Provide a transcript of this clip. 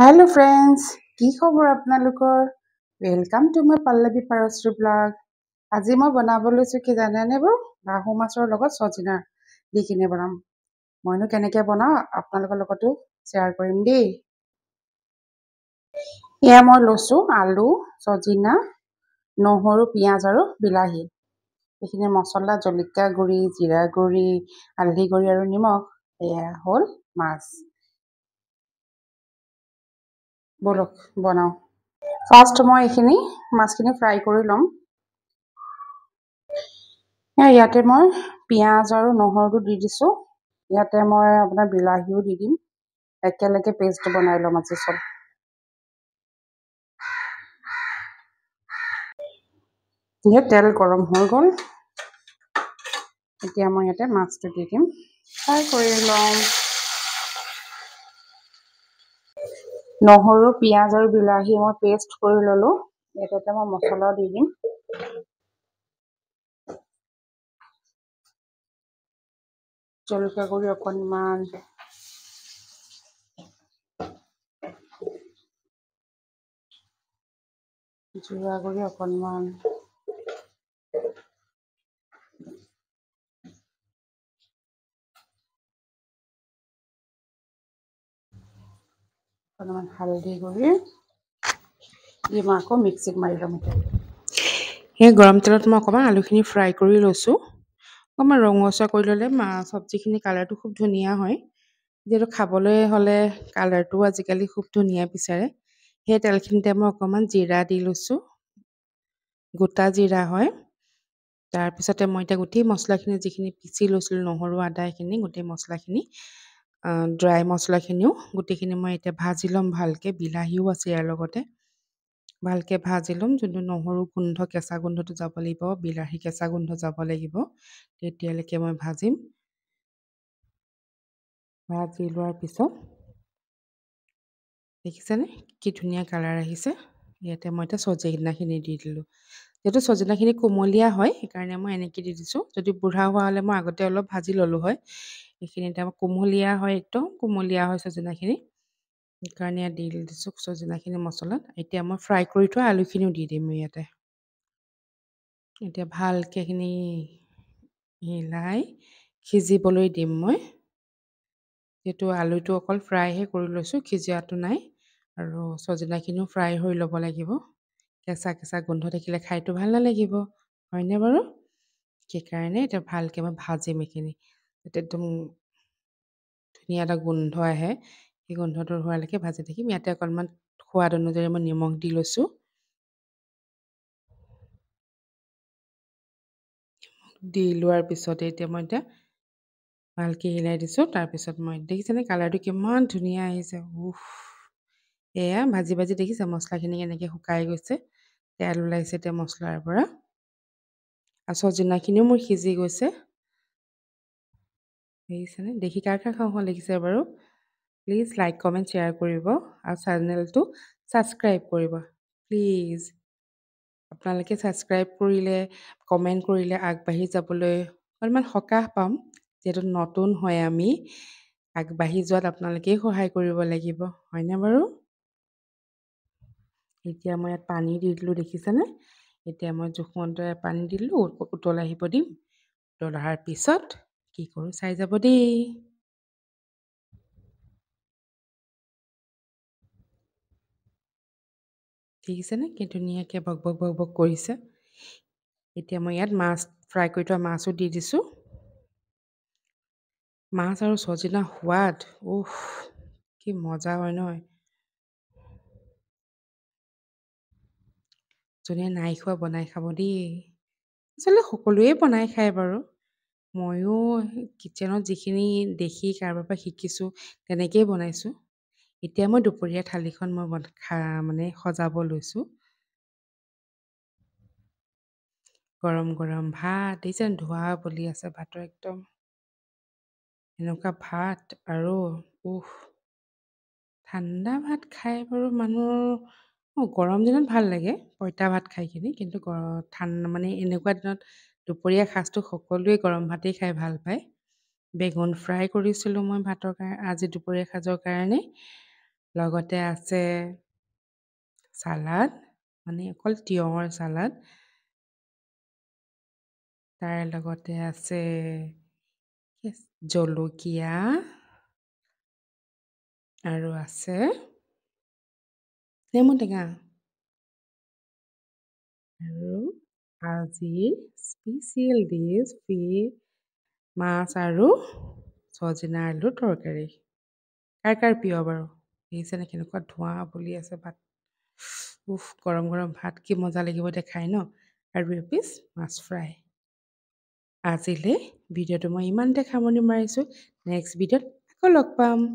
hello' friends কি খবৰ আপোনালোকৰ ৱেলকাম টু মাই পাল্লৱী পাৰস্ৰু ব্লগ আজি মই বনাব লৈছোঁ কি জানেনে এইবোৰ বাহু মাছৰ লগত চজিনাৰ দি কিনে বনাম মইনো কেনেকৈ বনাওঁ আপোনালোকৰ লগতো শ্বেয়াৰ কৰিম দেই এয়া মই লৈছোঁ আলু চজিনা নহৰু পিঁয়াজ আৰু বিলাহী এইখিনি মছলা জলকীয়া গুড়ি জিৰা গুড়ি হালধি গুড়ি আৰু নিমখ এয়া হ'ল মাছ বলক বনাওঁ ফাৰ্ষ্ট মই এইখিনি মাছখিনি ফ্ৰাই কৰি ল'ম ইয়াতে মই পিঁয়াজ আৰু নহৰুটো দি দিছোঁ ইয়াতে মই আপোনাৰ বিলাহীও দি দিম একেলগে পেষ্ট বনাই ল'ম আজি চব ইয়াত তেল গৰম হৈ গ'ল এতিয়া মই ইয়াতে মাছটো দি দিম ফ্ৰাই কৰি ল'ম নহৰু পিঁয়াজ আৰু বিলাহী মই পেষ্ট কৰি ললোঁ ইয়াতে মই মছলা দি দিম জলকীয়া গুড়ি অকণমান জোৰা গুড়ি অকণমান অকণমান হালধি গুড়ি দি মই আকৌ মিক্সিত মাৰি ল'ম সেই গৰম তেলত মই অকণমান আলুখিনি ফ্ৰাই কৰি লৈছোঁ অকণমান ৰঙচুৱা কৰি ল'লে চব্জিখিনি কালাৰটো খুব ধুনীয়া হয় যিহেতু খাবলৈ হ'লে কালাৰটো আজিকালি খুব ধুনীয়া বিচাৰে সেই তেলখিনিতে মই অকণমান জিৰা দি লৈছোঁ গোটা জিৰা হয় তাৰপিছতে মই এতিয়া গোটেই মছলাখিনি যিখিনি পিচি লৈছিলোঁ নহৰু আদা এইখিনি গোটেই মছলাখিনি ড্ৰাই মচলাখিনিও গোটেইখিনি মই এতিয়া ভাজি ল'ম ভালকৈ বিলাহীও আছে ইয়াৰ লগতে ভালকৈ ভাজি ল'ম যোনটো নহৰু গোন্ধ কেঁচা গোন্ধটো যাব লাগিব বিলাহী কেঁচা গোন্ধ যাব লাগিব তেতিয়ালৈকে মই ভাজিম ভাজি লোৱাৰ পিছত দেখিছেনে কি ধুনীয়া কালাৰ আহিছে ইয়াতে মই এতিয়া চজি চজেগিনাখিনি দি দিলোঁ যিহেতু চজিনাখিনি কোমলীয়া হয় সেইকাৰণে মই এনেকৈ দি দিছোঁ যদি বুঢ়া হোৱা হ'লে মই আগতে অলপ ভাজি ল'লোঁ হয় সেইখিনি এতিয়া কোমলীয়া হয় একদম কোমলীয়া হয় চজিনাখিনি সেইকাৰণে ইয়াত দি দিছোঁ চজিনাখিনি মছলাত এতিয়া মই ফ্ৰাই কৰি থোৱা আলুখিনিও দি দিম ইয়াতে এতিয়া ভালকৈ সেইখিনি মিলাই সিজিবলৈ দিম মই যিহেতু আলুটো অকল ফ্ৰাইহে কৰি লৈছোঁ সিজোৱাটো নাই আৰু চজিনাখিনিও ফ্ৰাই হৈ ল'ব লাগিব কেঁচা কেঁচা গোন্ধ থাকিলে খাইতো ভাল নালাগিব হয়নে বাৰু সেইকাৰণে এতিয়া ভালকৈ মই ভাজিম এইখিনি যাতে একদম ধুনীয়া এটা গোন্ধ আহে সেই গোন্ধটো হোৱালৈকে ভাজি থাকিম ইয়াতে অকণমান সোৱাদ অনুযায়ী মই নিমখ দি লৈছোঁ দি লোৱাৰ পিছতে এতিয়া মই এতিয়া ভালকৈ হিলাই দিছোঁ তাৰপিছত মই দেখিছেনে কালাৰটো কিমান ধুনীয়া আহিছে উফ এয়া ভাজি ভাজি দেখিছে মছলাখিনি এনেকৈ শুকাই গৈছে তেল ওলাইছে এতিয়া মছলাৰ পৰা আচৰ জিনাখিনিও মোৰ সিজি গৈছে দেখিছেনে দেখি কাৰ কাৰ খাওঁ লিখিছে বাৰু প্লিজ লাইক কমেণ্ট শ্বেয়াৰ কৰিব আৰু চেনেলটো ছাবস্ক্ৰাইব কৰিব প্লিজ আপোনালোকে ছাবস্ক্ৰাইব কৰিলে কমেণ্ট কৰিলে আগবাঢ়ি যাবলৈ অলপমান সকাহ পাম যিহেতু নতুন হয় আমি আগবাঢ়ি যোৱাত আপোনালোকেই সহায় কৰিব লাগিব হয়নে বাৰু এতিয়া মই ইয়াত পানী দি দিলোঁ দেখিছেনে এতিয়া মই জোখমতে পানী দিলোঁ উতল আহিব দিম উতল অহাৰ পিছত কি কৰোঁ চাই যাব দেই ঠিক দেখিছেনে কি ধুনীয়াকৈ বক বক বক বক কৰিছে এতিয়া মই ইয়াত মাছ ফ্ৰাই কৰি থোৱা মাছো দি দিছোঁ মাছ আৰু চজিনা সোৱাদ উফ কি মজা হয় নহয় যোনে নাই খোৱা বনাই খাব দেই আচলতে সকলোৱে বনাই খায় বাৰু ময়ো কিটচেনত যিখিনি দেখি কাৰোবাৰ পৰা শিকিছোঁ তেনেকেই বনাইছোঁ এতিয়া মই দুপৰীয়া থালিখন মই মানে সজাব লৈছোঁ গৰম গৰম ভাত এই যেন ধোৱা বলি আছে ভাতৰ একদম এনেকুৱা ভাত আৰু উহ ঠাণ্ডা ভাত খাই বাৰু মানুহ গৰম দিনত ভাল লাগে পঁইতা ভাত খাই কিনি কিন্তু ঠাণ্ডা মানে এনেকুৱা দিনত দুপৰীয়া সাঁজটো সকলোৱে গৰম ভাতেই খাই ভাল পায় বেগুন ফ্ৰাই কৰিছিলোঁ মই ভাতৰ কাৰণে আজি দুপৰীয়া সাজৰ কাৰণে লগতে আছে চালাড মানে অকল তিয়ঁহৰ চালাড তাৰ লগতে আছে জলকীয়া আৰু আছে নেমু টেঙা আৰু আজি স্পেচিয়েল ডিছ ফি মাছ আৰু চজিনা আলু তৰকাৰী কাৰ কাৰ প্ৰিয় বাৰু দেখিছেনে কেনেকুৱা ধোঁৱা বুলি আছে ভাত উফ গৰম গৰম ভাত কি মজা লাগিব দেখাই ন আৰু এপিচ মাছ ফ্ৰাই আজিলৈ ভিডিঅ'টো মই ইমানতে সামৰণি মাৰিছোঁ নেক্সট ভিডিঅ'ত আকৌ লগ পাম